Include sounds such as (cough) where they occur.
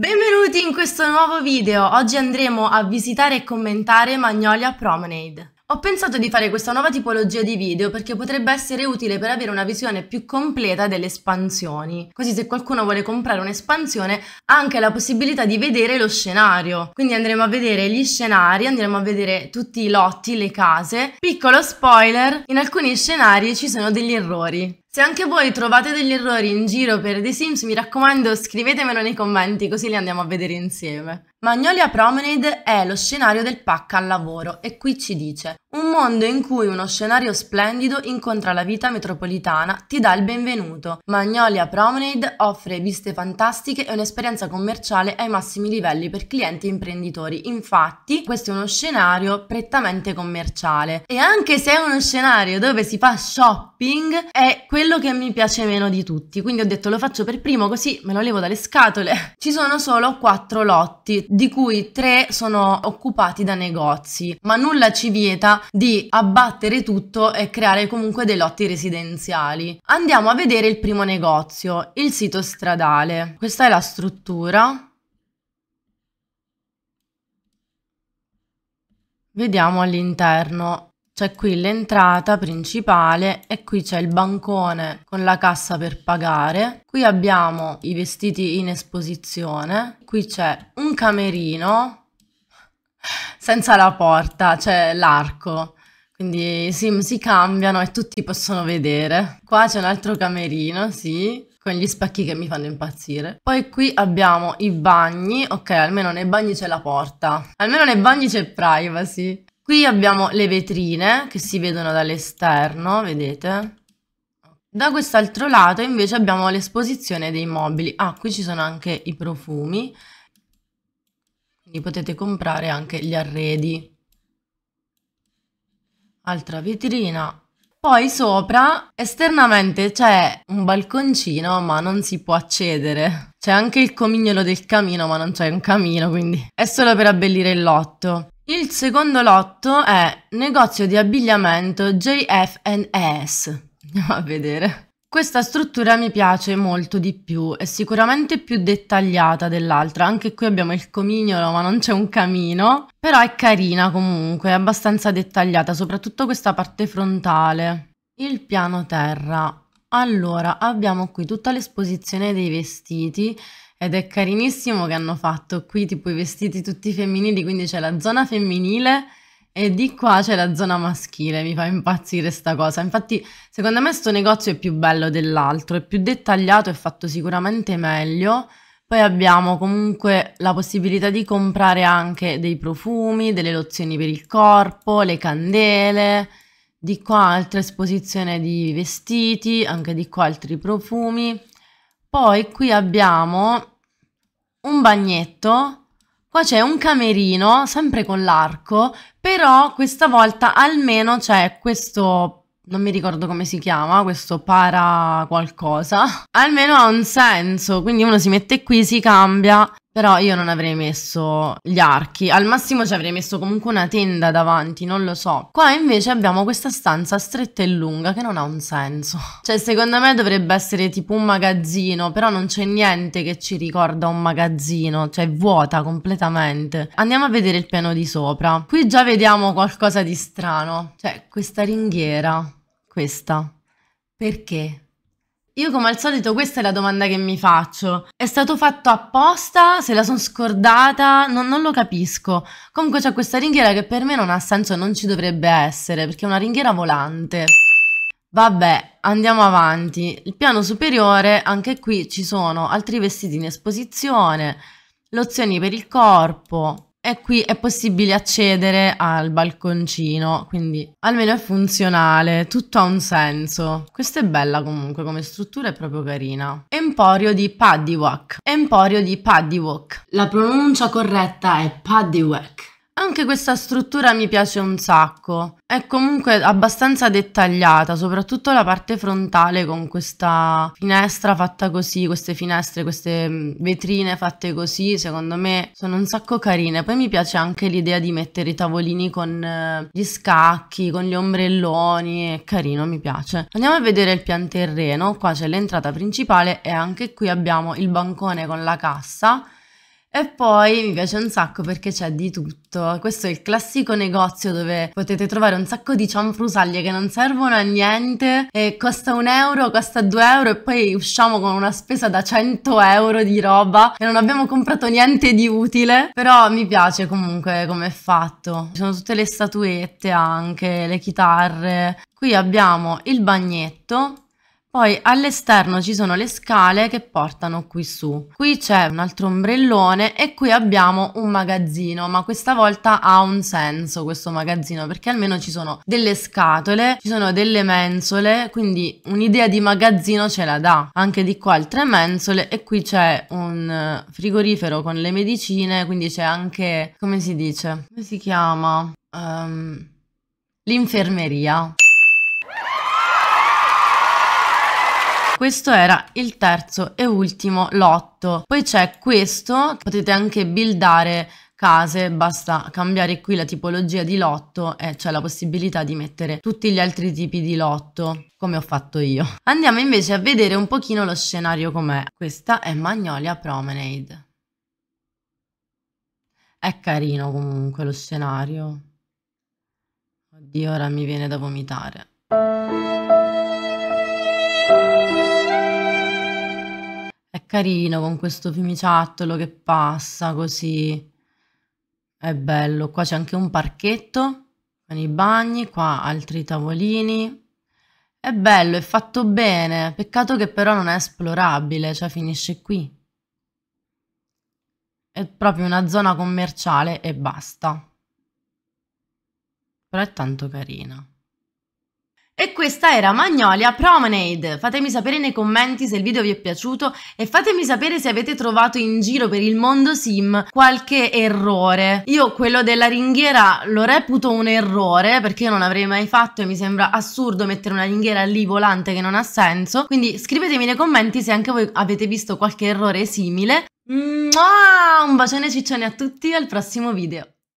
Benvenuti in questo nuovo video, oggi andremo a visitare e commentare Magnolia Promenade. Ho pensato di fare questa nuova tipologia di video perché potrebbe essere utile per avere una visione più completa delle espansioni, così se qualcuno vuole comprare un'espansione ha anche la possibilità di vedere lo scenario. Quindi andremo a vedere gli scenari, andremo a vedere tutti i lotti, le case. Piccolo spoiler, in alcuni scenari ci sono degli errori. Se anche voi trovate degli errori in giro per The Sims, mi raccomando scrivetemelo nei commenti così li andiamo a vedere insieme. Magnolia Promenade è lo scenario del pack al lavoro e qui ci dice un mondo in cui uno scenario splendido incontra la vita metropolitana ti dà il benvenuto. Magnolia Promenade offre viste fantastiche e un'esperienza commerciale ai massimi livelli per clienti e imprenditori. Infatti, questo è uno scenario prettamente commerciale. E anche se è uno scenario dove si fa shopping, è quello che mi piace meno di tutti. Quindi ho detto lo faccio per primo così me lo levo dalle scatole. (laughs) Ci sono solo quattro lotti, di cui tre sono occupati da negozi, ma nulla ci vieta di abbattere tutto e creare comunque dei lotti residenziali. Andiamo a vedere il primo negozio, il sito stradale. Questa è la struttura. Vediamo all'interno. C'è qui l'entrata principale e qui c'è il bancone con la cassa per pagare. Qui abbiamo i vestiti in esposizione. Qui c'è un camerino senza la porta, cioè l'arco. Quindi i sim si cambiano e tutti possono vedere. Qua c'è un altro camerino, sì, con gli specchi che mi fanno impazzire. Poi qui abbiamo i bagni, ok, almeno nei bagni c'è la porta. Almeno nei bagni c'è privacy. Qui abbiamo le vetrine che si vedono dall'esterno, vedete? Da quest'altro lato invece abbiamo l'esposizione dei mobili. Ah, qui ci sono anche i profumi quindi potete comprare anche gli arredi. Altra vetrina. Poi sopra, esternamente c'è un balconcino, ma non si può accedere. C'è anche il comignolo del camino, ma non c'è un camino, quindi è solo per abbellire il lotto. Il secondo lotto è negozio di abbigliamento JF&S. Andiamo a vedere. Questa struttura mi piace molto di più, è sicuramente più dettagliata dell'altra, anche qui abbiamo il comignolo ma non c'è un camino, però è carina comunque, è abbastanza dettagliata, soprattutto questa parte frontale. Il piano terra. Allora, abbiamo qui tutta l'esposizione dei vestiti ed è carinissimo che hanno fatto qui tipo i vestiti tutti femminili, quindi c'è la zona femminile e di qua c'è la zona maschile, mi fa impazzire sta cosa. Infatti, secondo me sto negozio è più bello dell'altro, è più dettagliato, e fatto sicuramente meglio. Poi abbiamo comunque la possibilità di comprare anche dei profumi, delle lozioni per il corpo, le candele. Di qua altra esposizione di vestiti, anche di qua altri profumi. Poi qui abbiamo un bagnetto Qua c'è un camerino, sempre con l'arco, però questa volta almeno c'è questo non mi ricordo come si chiama, questo para qualcosa, almeno ha un senso, quindi uno si mette qui, si cambia però io non avrei messo gli archi, al massimo ci avrei messo comunque una tenda davanti, non lo so. Qua invece abbiamo questa stanza stretta e lunga che non ha un senso. Cioè secondo me dovrebbe essere tipo un magazzino, però non c'è niente che ci ricorda un magazzino, cioè vuota completamente. Andiamo a vedere il piano di sopra. Qui già vediamo qualcosa di strano, cioè questa ringhiera, questa. Perché? Io come al solito questa è la domanda che mi faccio. È stato fatto apposta? Se la sono scordata? Non, non, lo capisco. Comunque c'è questa ringhiera che per me non ha senso, non ci dovrebbe essere, perché è una ringhiera volante. Vabbè, andiamo avanti. Il piano superiore, anche qui ci sono altri vestiti in esposizione, lozioni per il corpo, e qui è possibile accedere al balconcino, quindi almeno è funzionale, tutto ha un senso. Questa è bella comunque come struttura, è proprio carina. Emporio di Paddywhack. Emporio di Paddywhack. La pronuncia corretta è Paddywhack. Anche questa struttura mi piace un sacco, è comunque abbastanza dettagliata, soprattutto la parte frontale con questa finestra fatta così, queste finestre, queste mm, vetrine fatte così, secondo me sono un sacco carine. Poi mi piace anche l'idea di mettere i tavolini con eh, gli scacchi, con gli ombrelloni, è carino, mi piace. Andiamo a vedere il pianterreno, qua c'è l'entrata principale e anche qui abbiamo il bancone con la cassa e poi mi piace un sacco perché c'è di tutto. Questo è il classico negozio dove potete trovare un sacco di cianfrusaglie che non servono a niente e costa un euro, costa due euro e poi usciamo con una spesa da 100 euro di roba e non abbiamo comprato niente di utile. Però mi piace comunque come è fatto. Ci sono tutte le statuette anche, le chitarre. Qui abbiamo il bagnetto poi all'esterno ci sono le scale che portano qui su. Qui c'è un altro ombrellone e qui abbiamo un magazzino, ma questa volta ha un senso questo magazzino perché almeno ci sono delle scatole, ci sono delle mensole, quindi un'idea di magazzino ce la dà. Anche di qua altre mensole e qui c'è un eh, frigorifero con le medicine, quindi c'è anche, come si dice? Come si chiama? Um, L'infermeria. Questo era il terzo e ultimo lotto. Poi c'è questo, potete anche buildare case, basta cambiare qui la tipologia di lotto e c'è la possibilità di mettere tutti gli altri tipi di lotto, come ho fatto io. Andiamo invece a vedere un pochino lo scenario com'è. Questa è Magnolia Promenade. È carino comunque lo scenario. Oddio, ora mi viene da vomitare. carino con questo fiumiciattolo che passa così. È bello. Qua c'è anche un parchetto con i bagni, qua altri tavolini. È bello, è fatto bene. Peccato che però non è esplorabile, cioè finisce qui. È proprio una zona commerciale e basta. Però è tanto carina questa era Magnolia Promenade. Fatemi sapere nei commenti se il video vi è piaciuto e fatemi sapere se avete trovato in giro per il mondo sim qualche errore. Io quello della ringhiera lo reputo un errore perché io non l'avrei mai fatto e mi sembra assurdo mettere una ringhiera lì volante che non ha senso. Quindi scrivetemi nei commenti se anche voi avete visto qualche errore simile. Mua! Un bacione ciccione a tutti al prossimo video.